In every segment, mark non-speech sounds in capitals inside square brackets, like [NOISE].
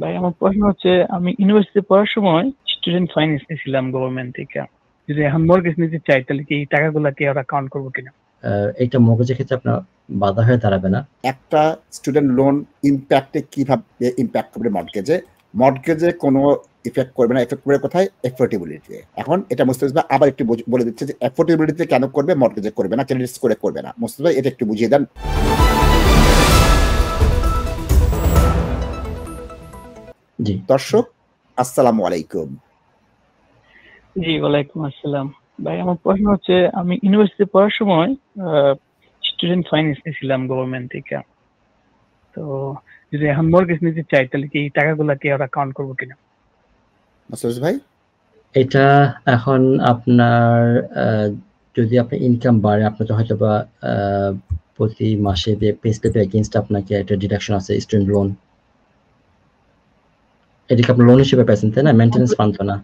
ভাই আমার প্রশ্ন হচ্ছে আমি ইউনিভার্সিটি পড়ার সময় স্টুডেন্ট ফাইন্যান্স নিয়েছিলাম গভর্নমেন্ট থেকে যদি এখন মর্গেজ নিতে চাই তাহলে কি এই টাকাগুলো কি আমরা কাউন্ট করবো কিনা এটা মর্গেজের ক্ষেত্রে আপনার বাধা হয়ে দাঁড়াবে না একটা স্টুডেন্ট লোন ইম্প্যাক্টে কিভাবে ইম্প্যাক্ট করবে মর্গেজে মর্গেজে কোনো ইফেক্ট করবে না এফেক্ট করবে কোথায় এফোর্টেবিলিটিতে এখন এটা মুস্তাফিজ ভাই আবার একটু বলে দিচ্ছে যে এফোর্টেবিলিটিতে কেন করবে মর্গেজে করবে না ক্রেডিট স্কোরে করবে না মুস্তাফিজ ভাই এটা একটু বুঝিয়ে দেন জি দর্শক আসসালামু আলাইকুম জি ওয়ালাইকুম আসসালাম ভাই আমার প্রশ্ন হচ্ছে আমি ইউনিভার্সিটি পড়ার সময় স্টুডেন্ট ফাইন্যান্স নিয়েছিলাম গভর্নমেন্ট থেকে তো যদি এখন মর্গেজ নিতে চাই তাহলে কি টাকাগুলা কি আমরা কাউন্ট করবো কিনা মাসুদ ভাই এটা এখন আপনার যদি আপনি ইনকাম বাড়ে তো হয়তো বা প্রতি মাসে পে স্লিপের এগেইনস্ট আপনাকে একটা ডিডাকশন আছে স্টুডেন্ট লোন এটাকে আপনি লোন হিসেবে পাইছেন তাই না মেইনটেনেন্স ফান্ড তো না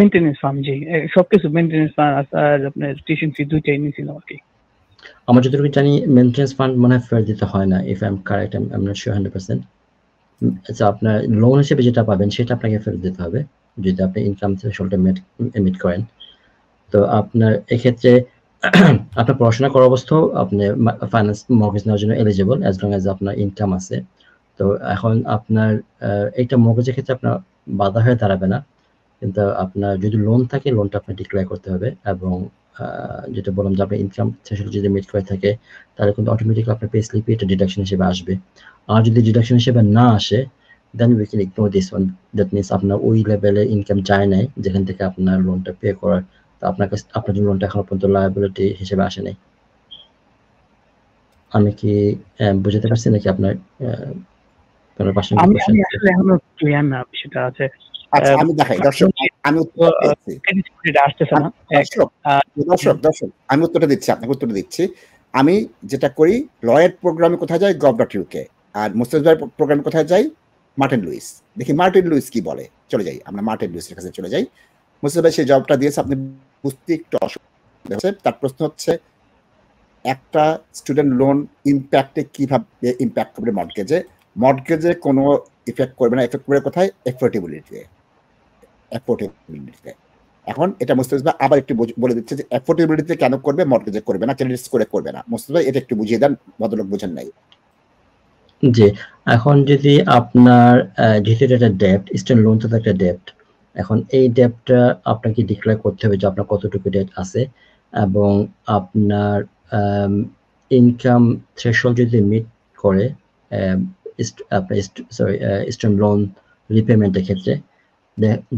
মেইনটেনেন্স ফান্ড জি সবকিছু মেইনটেনেন্স ফান্ড আর আপনার টিউশন ফি দুইটাই নিয়েছিলাম আর কি আমার যতটুকু জানি মেইনটেনেন্স ফান্ড মানে হয় ফেরত দিতে হয় না if I am correct I am not sure hundred percent আচ্ছা আপনার লোন হিসেবে যেটা পাবেন সেটা আপনাকে ফেরত দিতে হবে যদি আপনি ইনকাম থ্রেশহোল্ডটা মিট করেন তো আপনার এক্ষেত্রে [CLEARS THROAT] আপনার পড়াশোনা করা অবস্থাও আপনি ফাইন্যান্স মর্গেজ নেওয়ার জন্য এলিজিবল অ্যাজ লং অ্যাজ আপনার ইনকাম আছে তো এখন আপনার এটা মগজের ক্ষেত্রে আপনার বাধা হয়ে দাঁড়াবে না কিন্তু আপনার যদি লোন থাকে লোনটা আপনার ডিক্লেয়ার করতে হবে এবং যেটা বললাম যে আপনার ইনকাম সেশন যদি মিট করে থাকে তাহলে কিন্তু অটোমেটিক্যালি আপনার পে স্লিপে এটা ডিডাকশন হিসেবে আসবে আর যদি ডিডাকশন হিসেবে না আসে then we can ignore this one that means আপনার ওই লেভেলে ইনকাম যায় নাই যেখান থেকে আপনার লোনটা পে করার তো আপনার কাছে আপনার জন্য লোনটা এখন পর্যন্ত লায়াবিলিটি হিসেবে আসে নাই আমি কি বুঝাতে পারছি নাকি আপনার তবে আমি আসলে এখনো ক্লিয়ার না সেটা আছে আমি উত্তরটা দিচ্ছি আপনাকে উত্তরটা দিচ্ছি আমি যেটা করি লয়ের প্রোগ্রামে কোথায় যাই গভ ডট ইউকে আর মুস্তাফ প্রোগ্রামে কোথায় যাই মার্টিন লুইস দেখি মার্টিন লুইস কি বলে চলে যাই আমরা মার্টিন লুইসের কাছে চলে যাই মুস্তাফ ভাই সেই জবটা দিয়েছে আপনি বুঝতে একটু অসুবিধা তার প্রশ্ন হচ্ছে একটা স্টুডেন্ট লোন ইম্প্যাক্টে কীভাবে ইম্প্যাক্ট করবে মর্টগেজে মর্টগেজে কোনো ইফেক্ট করবে না এফেক্ট করবে কোথায় অ্যাফোর্টেবিলিটিতে অ্যাফোর্টেবিলিটিতে এখন এটা মুস্তাফিজবা আবার একটু বলে দিচ্ছে যে অ্যাফোর্টেবিলিটিতে কেন করবে মর্টগেজে করবে না ক্রেডিট স্কোরে করবে না মুস্তাফিজবা এটা একটু বুঝিয়ে দেন ভদ্রলোক বোঝেন নাই জি এখন যদি আপনার যেহেতু একটা ডেপ্ট স্ট্যান্ড লোন তো একটা ডেপ্ট এখন এই ডেপটা আপনাকে ডিক্লেয়ার করতে হবে যে আপনার কতটুকু ডেট আছে এবং আপনার ইনকাম থ্রেশল যদি মিট করে সরি স্টুডেন্ট লোন রিপেমেন্টের ক্ষেত্রে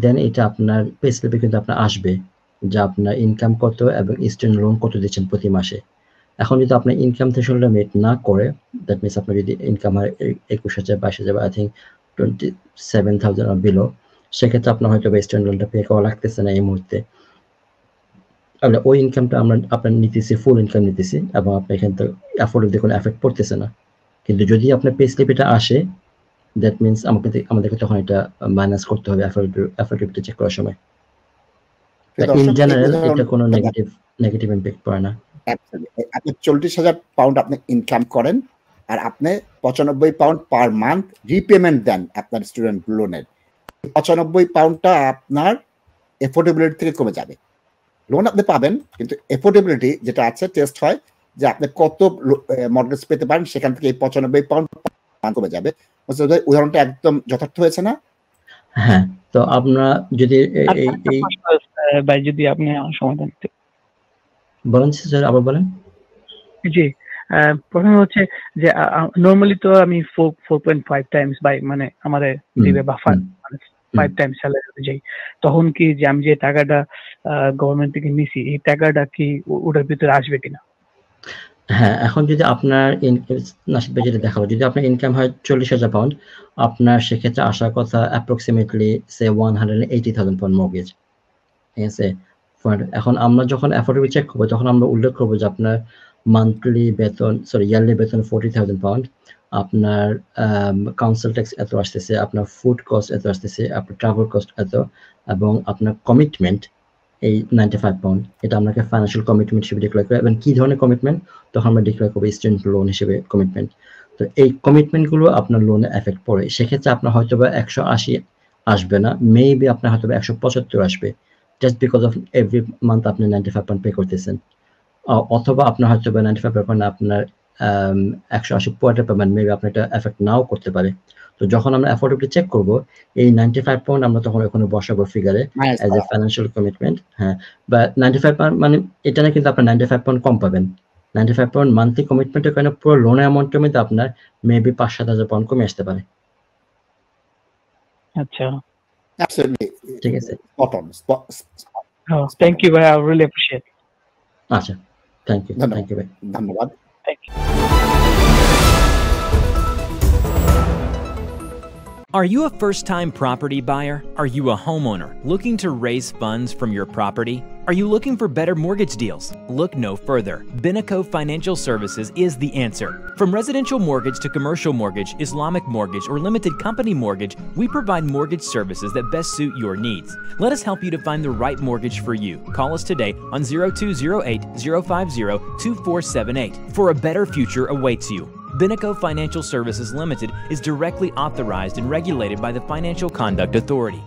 দেন এটা আপনার পে স্লিপে কিন্তু আপনার আসবে যা আপনার ইনকাম কত এবং স্টুডেন্ট লোন কত দিচ্ছেন প্রতি মাসে এখন যদি আপনার ইনকাম থ্রেশহোল্ডটা মেট না করে দ্যাট মিনস আপনার যদি ইনকাম হয় একুশ হাজার বাইশ হাজার I think twenty seven thousand of below সেক্ষেত্রে আপনার হয়তো বা স্টুডেন্ট লোনটা পে করা লাগতেছে না এই মুহূর্তে তাহলে ওই ইনকামটা আমরা আপনার নিতেছি ফুল ইনকাম নিতেছি এবং আপনি এখান থেকে অ্যাফোর্ডেবল কোনো এফেক্ট পড়তেছে না কিন্তু যদি আপনার পে স্লিপ এটা আসে দ্যাট মিনস আমাকে আমাদেরকে তখন এটা মাইনাস করতে হবে অ্যাফোর্ডেবিলিটি চেক করার সময় ইন জেনারেল এটা কোনো নেগেটিভ নেগেটিভ ইমপ্যাক্ট পড়ে না আপনি চল্লিশ হাজার পাউন্ড আপনি ইনকাম করেন আর আপনি পঁচানব্বই pound per month repayment then আপনার স্টুডেন্ট লোনের পঁচানব্বই পাউন্ডটা আপনার এফোর্ডেবিলিটি থেকে কমে যাবে লোন আপনি পাবেন কিন্তু এফোর্ডেবিলিটি যেটা আছে টেস্ট হয় যে আপনি কত মর্গেজ পেতে পারেন সেখান থেকে এই পঁচানব্বই পাউন্ড কমে যাবে উদাহরণটা একদম যথার্থ হয়েছে না হ্যাঁ তো আপনারা যদি আচ্ছা, আচ্ছা, এই ভাই যদি আপনি সমাধান বলেন স্যার আবার বলেন জি প্রথমে হচ্ছে যে নর্মালি তো আমি four four point five times by মানে আমাদের দিবে বাফার ফাইভ টাইমস স্যালারি যাই তখন কি যে আমি যে টাকাটা গভর্নমেন্ট থেকে নিছি এই টাকাটা কি ওটার ভিতরে আসবে কিনা হ্যাঁ এখন যদি আপনার নাসিব ভাই যেটা দেখাবো যদি আপনার ইনকাম হয় চল্লিশ হাজার পাউন্ড আপনার সেক্ষেত্রে আসার কথা অ্যাপ্রক্সিমেটলি সে one hundred eighty thousand pound mortgage ঠিক আছে এখন আমরা যখন অ্যাফোর্ডেবল চেক করবো তখন আমরা উল্লেখ করবো যে আপনার মান্থলি বেতন সরি ইয়ারলি বেতন ফোরটি থাউজেন্ড পাউন্ড আপনার কাউন্সিল um, ট্যাক্স এত আসতেছে আপনার ফুড কস্ট এত আসতেছে আপনার ট্রাভেল কস্ট এত এবং আপনার কমিটমেন্ট এই নাইনটি ফাইভ পাউন্ড এটা আপনাকে ফাইন্যান্সিয়াল কমিটমেন্ট হিসেবে ডিক্লেয়ার করে এবং কী ধরনের কমিটমেন্ট তখন আমরা ডিক্লেয়ার করবো স্টুডেন্ট লোন হিসেবে কমিটমেন্ট তো এই কমিটমেন্টগুলো আপনার লোনে এফেক্ট পড়ে সেক্ষেত্রে আপনার হয়তো বা একশো আশি আসবে না মেবি আপনার হয়তো বা একশো পঁচাত্তর আসবে just because of every month আপনি নাইনটি ফাইভ পাউন্ড পে করতেছেন অথবা আপনার হয়তো বা নাইনটি ফাইভ পাউন্ড আপনার একশো আশি পয়েন্টের পেমেন্ট মেবি আপনার এটা এফেক্ট নাও করতে পারে তো যখন আমরা অ্যাফোর্ডেবলি চেক করব এই নাইনটি ফাইভ পয়েন্ট আমরা তখন ওখানে বসাবো ফিগারে অ্যাজ এ ফাইন্যান্সিয়াল কমিটমেন্ট হ্যাঁ বা নাইনটি ফাইভ পয়েন্ট মানে এটা না কিন্তু আপনার নাইনটি ফাইভ পয়েন্ট কম পাবেন নাইনটি ফাইভ পয়েন্ট মান্থলি কমিটমেন্টের কারণে পুরো লোনের অ্যামাউন্টের মধ্যে আপনার মেবি পাঁচ সাত হাজার পাউন্ড কমে আসতে পারে আচ্ছা ঠিক আছে থ্যাংক ইউ oh, ভাই আই রিয়েলি অ্যাপ্রিশিয়েট আচ্ছা থ্যাংক ইউ থ্যাংক ইউ ভাই ধন্যবাদ Are you a first time property buyer? Are you a homeowner looking to raise funds from your property? Are you looking for better mortgage deals? Look no further. Benico Financial Services is the answer. From residential mortgage to commercial mortgage, Islamic mortgage, or limited company mortgage, we provide mortgage services that best suit your needs. Let us help you to find the right mortgage for you. Call us today on 0208 050 2478 for a better future awaits you. Binico Financial Services Limited is directly authorized and regulated by the Financial Conduct Authority.